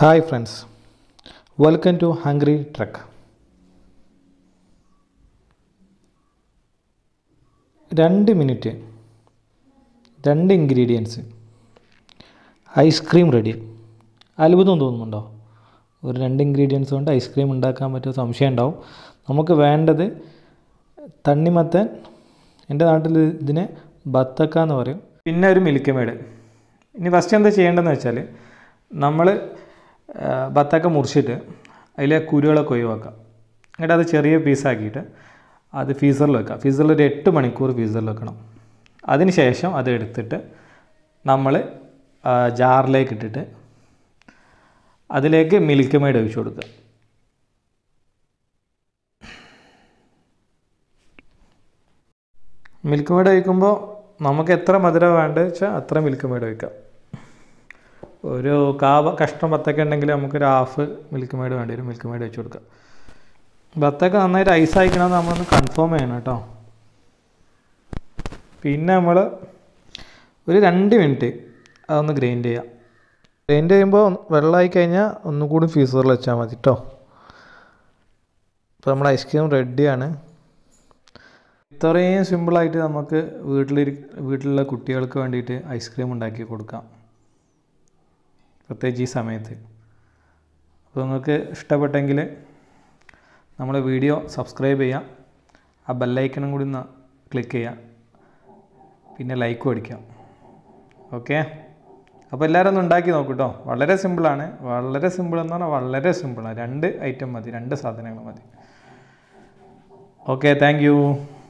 hi friends welcome to Hungry Truck രണ്ട് minute രണ്ട് ingredients ice cream ready അത്ഭുതം തോന്നുന്നുണ്ടോ ഒരു രണ്ട് ഇൻഗ്രീഡിയൻസ് കൊണ്ട് ഐസ്ക്രീം ഉണ്ടാക്കാൻ പറ്റുമോ സംശയം ഉണ്ടാവും നമുക്ക് വേണ്ടത് തണ്ണിമത്തൻ എൻ്റെ നാട്ടിൽ ഇതിനെ ബത്തക്ക എന്ന് പറയും പിന്നെ ഒരു മിൽക്കമേട് ഇനി ഫസ്റ്റ് എന്താ ചെയ്യേണ്ടതെന്ന് വെച്ചാൽ നമ്മൾ ബത്തൊക്കെ മുറിച്ചിട്ട് അതിലെ കുരുകളൊക്കെ ഒഴിവാക്കുക എന്നിട്ട് അത് ചെറിയ പീസാക്കിയിട്ട് അത് ഫീസറിൽ വെക്കുക ഫീസറിൽ ഒരു എട്ട് മണിക്കൂർ ഫീസറിൽ വെക്കണം അതിനുശേഷം അത് എടുത്തിട്ട് നമ്മൾ ജാറിലേക്ക് ഇട്ടിട്ട് അതിലേക്ക് മിൽക്ക് മെയ്ഡ് ഒഴിച്ചു കൊടുക്കുക മിൽക്ക് മെയ്ഡ് ഒഴിക്കുമ്പോൾ നമുക്ക് എത്ര മധുരം വേണ്ടത് വെച്ചാൽ അത്ര മിൽക്ക് മെയ്ഡ് ഒഴിക്കാം ഒരു കാവ കഷ്ടം ബത്തക്ക ഉണ്ടെങ്കിൽ നമുക്കൊരു ഹാഫ് മിൽക്ക് മെയ്ഡ് വേണ്ടി വരും മിൽക്ക് മെയ്ഡ് വെച്ച് കൊടുക്കാം ബത്തക്ക നന്നായിട്ട് ഐസ് ആയിക്കണമെന്ന് നമ്മളൊന്ന് കൺഫേം ചെയ്യണം കേട്ടോ പിന്നെ നമ്മൾ ഒരു രണ്ട് മിനിറ്റ് അതൊന്ന് ഗ്രൈൻഡ് ചെയ്യാം ഗ്രൈൻഡ് ചെയ്യുമ്പോൾ വെള്ളമായി കഴിഞ്ഞാൽ ഒന്നും കൂടി ഫീസറിൽ വെച്ചാൽ മതി കേട്ടോ അപ്പോൾ നമ്മുടെ ഐസ്ക്രീം റെഡിയാണ് ഇത്രയും സിമ്പിളായിട്ട് നമുക്ക് വീട്ടിലിരി വീട്ടിലുള്ള കുട്ടികൾക്ക് വേണ്ടിയിട്ട് ഐസ്ക്രീം ഉണ്ടാക്കി കൊടുക്കാം പ്രത്യേകിച്ച് ഈ സമയത്ത് അപ്പോൾ നിങ്ങൾക്ക് ഇഷ്ടപ്പെട്ടെങ്കിൽ നമ്മളെ വീഡിയോ സബ്സ്ക്രൈബ് ചെയ്യാം ആ ബെല്ലൈക്കണും കൂടി ഒന്ന് ക്ലിക്ക് ചെയ്യാം പിന്നെ ലൈക്കും അടിക്കാം ഓക്കെ അപ്പോൾ എല്ലാവരും ഒന്ന് ഉണ്ടാക്കി നോക്കൂ കേട്ടോ വളരെ സിമ്പിളാണ് വളരെ സിമ്പിൾ എന്ന് പറഞ്ഞാൽ വളരെ സിമ്പിളാണ് രണ്ട് ഐറ്റം മതി രണ്ട് സാധനങ്ങൾ മതി ഓക്കെ താങ്ക്